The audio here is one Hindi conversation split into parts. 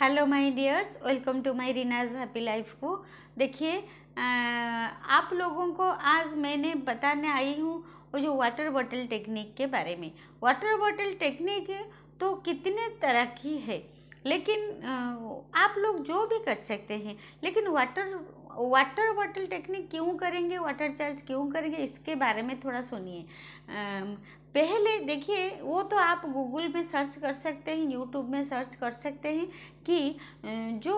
hello my dears welcome to my Reena's happy life को देखिए आप लोगों को आज मैंने बताने आई हूँ वो जो वाटर बॉटल टेक्निक के बारे में वाटर बॉटल टेक्निक तो कितने तरह की है लेकिन आप लोग जो भी कर सकते हैं लेकिन वाटर वाटर बॉटल टेक्निक क्यों करेंगे वाटर चार्ज क्यों करेंगे इसके बारे में थोड़ा सुनिए पहले देखिए वो तो आप गूगल में सर्च कर सकते हैं यूट्यूब में सर्च कर सकते हैं कि जो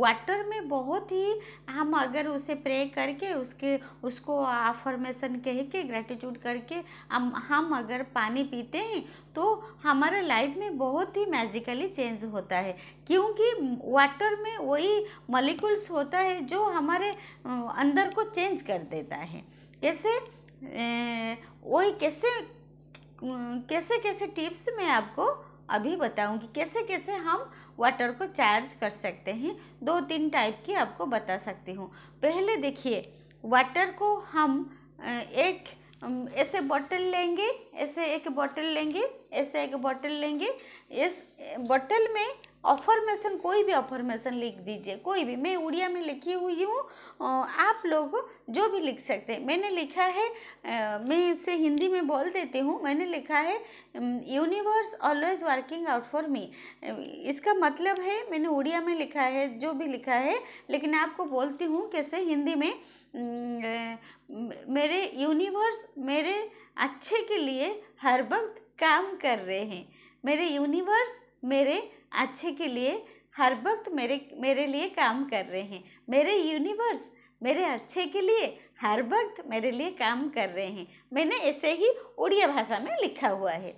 वाटर में बहुत ही हम अगर उसे प्रे करके उसके उसको आफॉर्मेशन कह के ग्रेटिट्यूड करके हम हम अगर पानी पीते हैं तो हमारे लाइफ में बहुत ही मैजिकली चेंज होता है क्योंकि वाटर में वही मलिकुल्स होता है जो हमारे अंदर को चेंज कर देता है कैसे वही कैसे कैसे कैसे टिप्स मैं आपको अभी बताऊंगी कैसे कैसे हम वाटर को चार्ज कर सकते हैं दो तीन टाइप की आपको बता सकती हूँ पहले देखिए वाटर को हम एक ऐसे बॉटल लेंगे ऐसे एक बॉटल लेंगे ऐसे एक बॉटल लेंगे इस बॉटल में अफर्मेशन कोई भी अफर्मेशन लिख दीजिए कोई भी मैं उड़िया में लिखी हुई हूँ आप लोग जो भी लिख सकते हैं मैंने लिखा है मैं उसे हिंदी में बोल देती हूँ मैंने लिखा है universe always working out for me इसका मतलब है मैंने उड़िया में लिखा है जो भी लिखा है लेकिन आपको बोलती हूँ कैसे हिंदी में मेरे यूनिवर्स मेरे अच्छे के लिए हर वक्त काम कर रहे हैं मेरे यूनिवर्स मेरे अच्छे के लिए हर वक्त मेरे मेरे लिए काम कर रहे हैं मेरे यूनिवर्स मेरे अच्छे के लिए हर वक्त मेरे लिए काम कर रहे हैं मैंने ऐसे ही उड़िया भाषा में लिखा हुआ है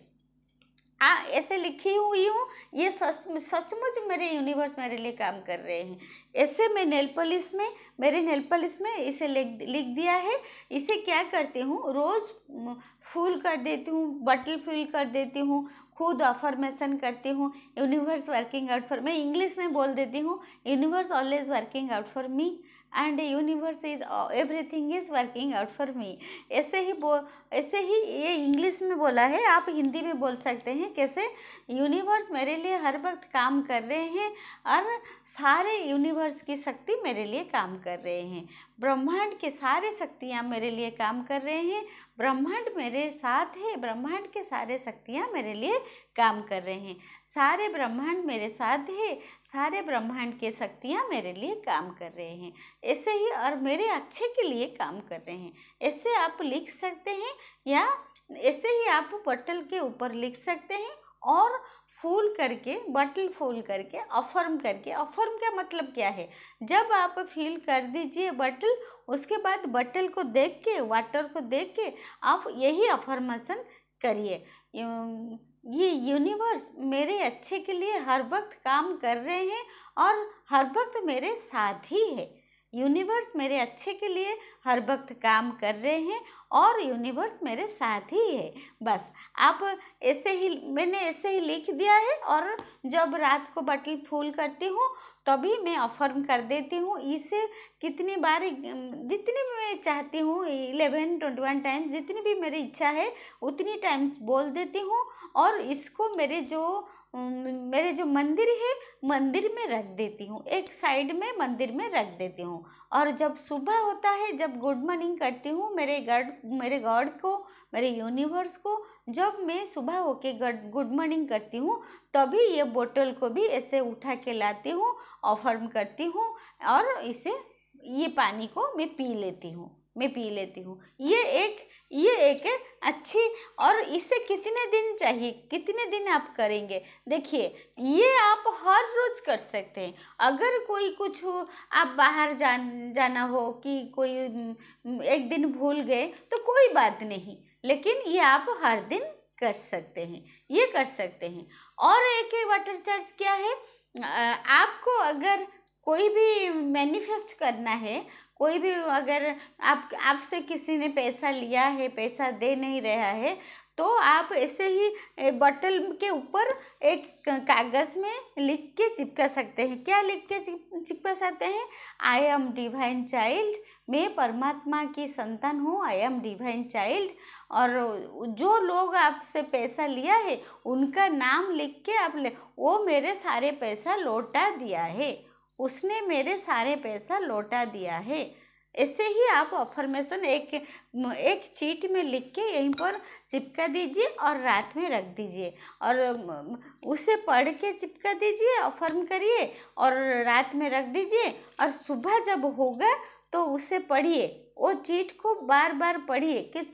आ ऐसे लिखी हुई हूँ ये सच सचमुच मेरे यूनिवर्स मेरे लिए काम कर रहे हैं ऐसे मैं नेल में मेरे नेल में इसे लिख लिख दिया है इसे क्या करती हूँ रोज़ फूल कर देती हूँ बटल फूल कर देती हूँ खुद अफॉर्मेशन करती हूँ यूनिवर्स वर्किंग आउट फॉर मैं इंग्लिश में बोल देती हूँ universe always working out for me and universe is everything is working out for me ऐसे ही बो ऐसे ही ये इंग्लिश में बोला है आप हिंदी में बोल सकते हैं कैसे यूनिवर्स मेरे लिए हर वक्त काम कर रहे हैं और सारे यूनिवर्स की शक्ति मेरे लिए काम कर रहे हैं ब्रह्मांड के सारे शक्तियाँ मेरे लिए काम कर रहे हैं ब्रह्मांड मेरे साथ है ब्रह्मांड के सारे शक्तियाँ मेरे लिए काम कर रहे हैं सारे ब्रह्मांड मेरे साथ है सारे ब्रह्मांड के शक्तियाँ मेरे लिए काम कर रहे हैं ऐसे ही और मेरे अच्छे के लिए काम कर रहे हैं ऐसे आप लिख सकते हैं या ऐसे ही आप बटल के ऊपर लिख सकते हैं और फूल करके बटल फूल करके अफर्म करके अफर्म का मतलब क्या है जब आप फील कर दीजिए बटल उसके बाद बटल को देख के वाटर को देख के आप यही अफर्मेशन करिए ये यूनिवर्स मेरे अच्छे के लिए हर वक्त काम कर रहे हैं और हर वक्त मेरे साथ ही है यूनिवर्स मेरे अच्छे के लिए हर वक्त काम कर रहे हैं और यूनिवर्स मेरे साथ ही है बस आप ऐसे ही मैंने ऐसे ही लिख दिया है और जब रात को बटल फूल करती हूँ तभी मैं अफर्म कर देती हूँ इसे कितनी बार जितनी भी मैं चाहती हूँ इलेवन ट्वेंटी वन टाइम्स जितनी भी मेरी इच्छा है उतनी टाइम्स बोल देती हूँ और इसको मेरे जो मेरे जो मंदिर है मंदिर में रख देती हूँ एक साइड में मंदिर में रख देती हूँ और जब सुबह होता है जब गुड मॉर्निंग करती हूँ मेरे गॉड मेरे गॉड को मेरे यूनिवर्स को जब मैं सुबह होके गुड मॉर्निंग करती हूँ तभी ये बोतल को भी ऐसे उठा के लाती हूँ ऑफर्म करती हूँ और इसे ये पानी को मैं पी लेती हूँ मैं पी लेती हूँ ये एक ये एक अच्छी और इसे कितने दिन चाहिए कितने दिन आप करेंगे देखिए ये आप हर रोज़ कर सकते हैं अगर कोई कुछ हो आप बाहर जान जाना हो कि कोई एक दिन भूल गए तो कोई बात नहीं लेकिन ये आप हर दिन कर सकते हैं ये कर सकते हैं और एक वाटर चार्ज क्या है आपको अगर कोई भी मैनिफेस्ट करना है कोई भी अगर आप आपसे किसी ने पैसा लिया है पैसा दे नहीं रहा है तो आप ऐसे ही बटल के ऊपर एक कागज़ में लिख के चिपका सकते हैं क्या लिख के चिपका सकते हैं आई एम डिवाइन चाइल्ड मैं परमात्मा की संतान हूँ आई एम डिवाइन चाइल्ड और जो लोग आपसे पैसा लिया है उनका नाम लिख के आप ले वो मेरे सारे पैसा लौटा दिया है उसने मेरे सारे पैसा लौटा दिया है ऐसे ही आप अफर्मेशन एक एक चीट में लिख के यहीं पर चिपका दीजिए और रात में रख दीजिए और उसे पढ़ के चिपका दीजिए अफर्म करिए और रात में रख दीजिए और सुबह जब होगा तो उसे पढ़िए वो चीट को बार बार पढ़िए कि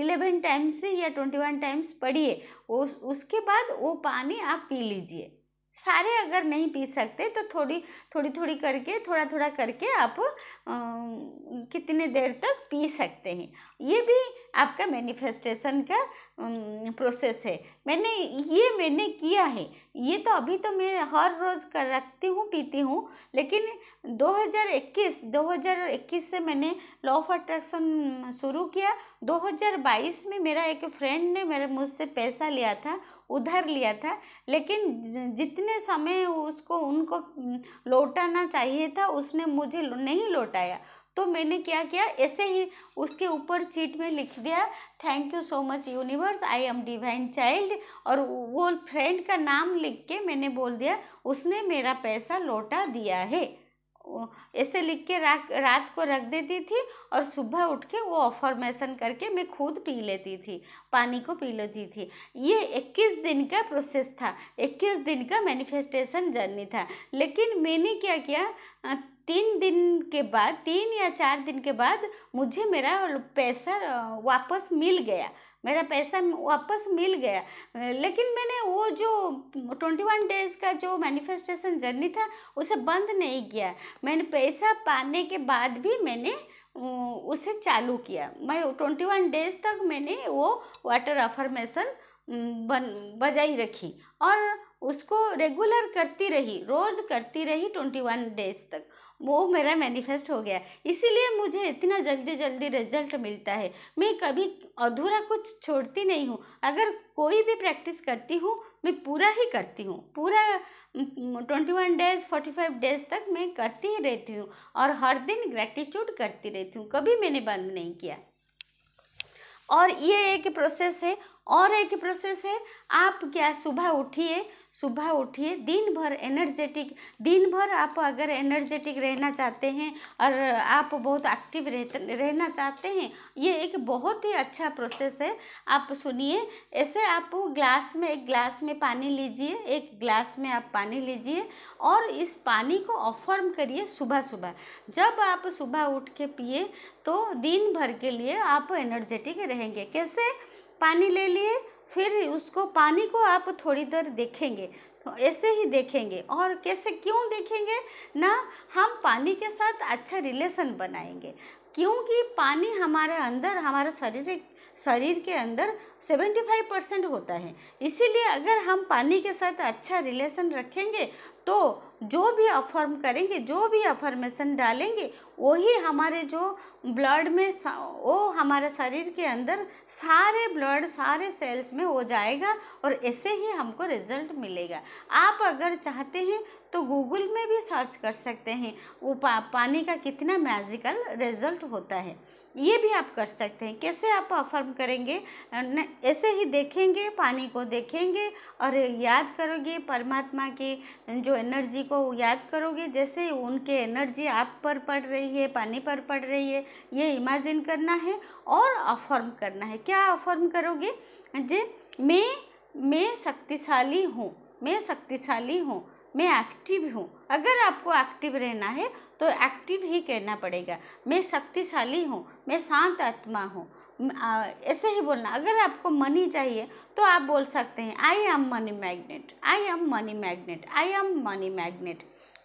इलेवन टाइम्स या ट्वेंटी वन टाइम्स पढ़िए उस उसके बाद वो पानी आप पी लीजिए सारे अगर नहीं पी सकते तो थोड़ी थोड़ी थोड़ी करके थोड़ा थोड़ा करके आप आ, कितने देर तक पी सकते हैं ये भी आपका मैनिफेस्टेशन का प्रोसेस है मैंने ये मैंने किया है ये तो अभी तो मैं हर रोज़ कर रखती हूँ पीती हूँ लेकिन 2021 2021 से मैंने लॉ ऑफ अट्रैक्शन शुरू किया 2022 में मेरा एक फ्रेंड ने मेरे मुझसे पैसा लिया था उधार लिया था लेकिन जितने समय उसको उनको लौटाना चाहिए था उसने मुझे नहीं लौटाया तो मैंने क्या किया ऐसे ही उसके ऊपर चीट में लिख दिया thank you so much universe I am divine child और वो फ्रेंड का नाम लिख के मैंने बोल दिया उसने मेरा पैसा लौटा दिया है ऐसे लिख के रा, रात को रख देती थी और सुबह उठ के वो ऑफॉर्मेशन करके मैं खुद पी लेती थी पानी को पी लेती थी ये 21 दिन का प्रोसेस था 21 दिन का मैनिफेस्टेशन जर्नी था लेकिन मैंने क्या किया तीन दिन के बाद तीन या चार दिन के बाद मुझे मेरा पैसा वापस मिल गया मेरा पैसा वापस मिल गया लेकिन मैंने वो जो ट्वेंटी वन डेज़ का जो मैनिफेस्टेशन जर्नी था उसे बंद नहीं किया मैंने पैसा पाने के बाद भी मैंने उसे चालू किया मैं ट्वेंटी वन डेज़ तक मैंने वो वाटर अफर्मेशन बन बजाई रखी और उसको रेगुलर करती रही रोज़ करती रही ट्वेंटी वन डेज तक वो मेरा मैनिफेस्ट हो गया इसीलिए मुझे इतना जल्दी जल्दी रिजल्ट मिलता है मैं कभी अधूरा कुछ छोड़ती नहीं हूँ अगर कोई भी प्रैक्टिस करती हूँ मैं पूरा ही करती हूँ पूरा twenty one days forty five days तक मैं करती ही रहती हूँ और हर दिन ग्रेटिट्यूड करती रहती हूँ कभी मैंने बंद नहीं किया और ये एक प्रोसेस है और एक प्रोसेस है आप क्या सुबह उठिए सुबह उठिए दिन भर एनर्जेटिक दिन भर आप अगर एनर्जेटिक रहना चाहते हैं और आप बहुत एक्टिव रह, रहना चाहते हैं ये एक बहुत ही अच्छा प्रोसेस है आप सुनिए ऐसे आप ग्लास में एक ग्लास में पानी लीजिए एक ग्लास में आप पानी लीजिए और इस पानी को ऑफर्म करिए सुबह सुबह जब आप सुबह उठ के पिए तो दिन भर के लिए आप एनर्जेटिक रहेंगे कैसे पानी ले लिए फिर उसको पानी को आप थोड़ी देर देखेंगे तो ऐसे ही देखेंगे और कैसे क्यों देखेंगे ना हम पानी के साथ अच्छा रिलेशन बनाएंगे क्योंकि पानी हमारे अंदर हमारे शरीर शरीर के अंदर 75 परसेंट होता है इसीलिए अगर हम पानी के साथ अच्छा रिलेशन रखेंगे तो जो भी अफर्म करेंगे जो भी अफर्मेशन डालेंगे वही हमारे जो ब्लड में वो हमारे शरीर के अंदर सारे ब्लड सारे सेल्स में हो जाएगा और ऐसे ही हमको रिजल्ट मिलेगा आप अगर चाहते हैं तो गूगल में भी सर्च कर सकते हैं वो पा, पानी का कितना मैजिकल रिजल्ट होता है ये भी आप कर सकते हैं कैसे आप अफर्म करेंगे ऐसे ही देखेंगे पानी को देखेंगे और याद करोगे परमात्मा की जो एनर्जी को याद करोगे जैसे उनके एनर्जी आप पर पड़ रही है पानी पर पड़ रही है ये इमेजिन करना है और अफर्म करना है क्या अफर्म करोगे जे मैं मैं शक्तिशाली हूँ मैं शक्तिशाली हूँ मैं एक्टिव हूँ अगर आपको एक्टिव रहना है तो एक्टिव ही कहना पड़ेगा मैं शक्तिशाली हूँ मैं शांत आत्मा हूँ ऐसे ही बोलना अगर आपको मनी चाहिए तो आप बोल सकते हैं I am money magnet I am money magnet I am money magnet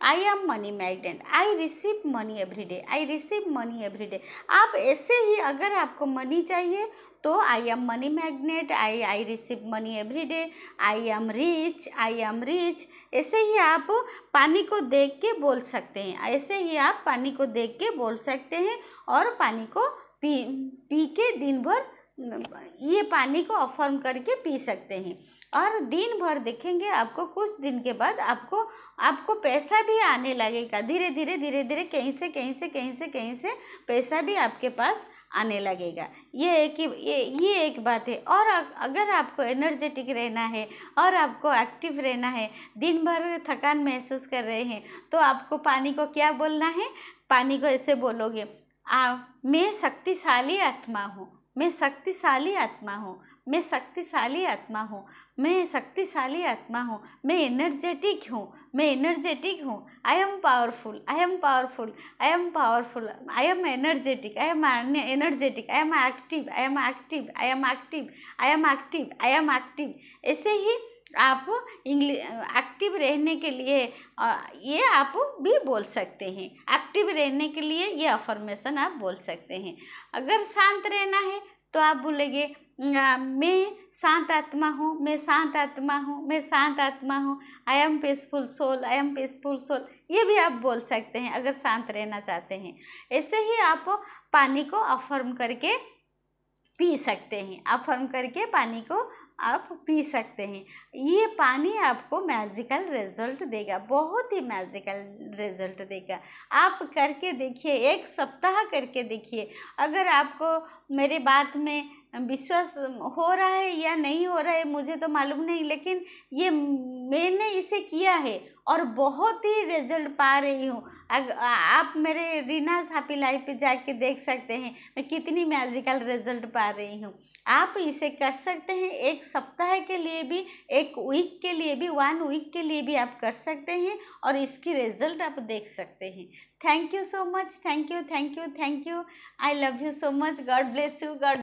I am money magnet I receive money every day I receive money every day आप ऐसे ही अगर आपको मनी चाहिए तो I am money magnet I I receive money every day I am rich I am rich ऐसे ही आप पानी को देख के बोल सकते हैं ऐसे ही आप पानी को देख के बोल सकते हैं और पानी को पी पी के दिन भर ये पानी को अफर्म करके पी सकते हैं और दिन भर देखेंगे आपको कुछ दिन के बाद आपको आपको पैसा भी आने लगेगा धीरे धीरे धीरे धीरे कहीं से कहीं से कहीं से कहीं से पैसा भी आपके पास आने लगेगा ये एक ये ये एक बात है और अगर आपको एनर्जेटिक रहना है और आपको एक्टिव रहना है दिन भर थकान महसूस कर रहे हैं तो आपको पानी को क्या बोलना है पानी को ऐसे बोलोगे आ मैं शक्तिशाली आत्मा हूँ मैं शक्तिशाली आत्मा हूँ मैं शक्तिशाली आत्मा हूँ मैं शक्तिशाली आत्मा हूँ मैं एनर्जेटिक हूँ मैं एनर्जेटिक हूँ I am powerful I am powerful I am powerful I am energetic I am energetic I am active I am active I am active I am active I am active ऐसे ही आप इंग्लिश एक्टिव रहने के लिए ये आप भी बोल सकते हैं एक्टिव रहने के लिए ये अफर्मेशन आप बोल सकते हैं अगर शांत रहना है तो आप बोलेंगे मैं शांत आत्मा हूँ मैं शांत आत्मा हूँ मैं शांत आत्मा हूँ I am peaceful soul I am peaceful soul ये भी आप बोल सकते हैं अगर शांत रहना चाहते हैं ऐसे ही आप पानी को अफर्म करके पी सकते हैं आप फर्म करके पानी को आप पी सकते हैं ये पानी आपको मैजिकल रिजल्ट देगा बहुत ही मैजिकल रिजल्ट देगा आप करके देखिए एक सप्ताह करके देखिए अगर आपको मेरे बात में विश्वास हो रहा है या नहीं हो रहा है मुझे तो मालूम नहीं लेकिन ये मैंने इसे किया है और बहुत ही रिजल्ट पा रही हूँ आप मेरे रीना सापी लाइव पे जाके देख सकते हैं मैं कितनी मैजिकल रिजल्ट पा रही हूँ आप इसे कर सकते हैं एक सप्ताह के लिए भी एक वीक के लिए भी वन वीक के लिए भी आप कर सकते हैं और इसकी रिजल्ट आप देख सकते हैं thank you so much thank you thank you thank you I love you so much God bless you God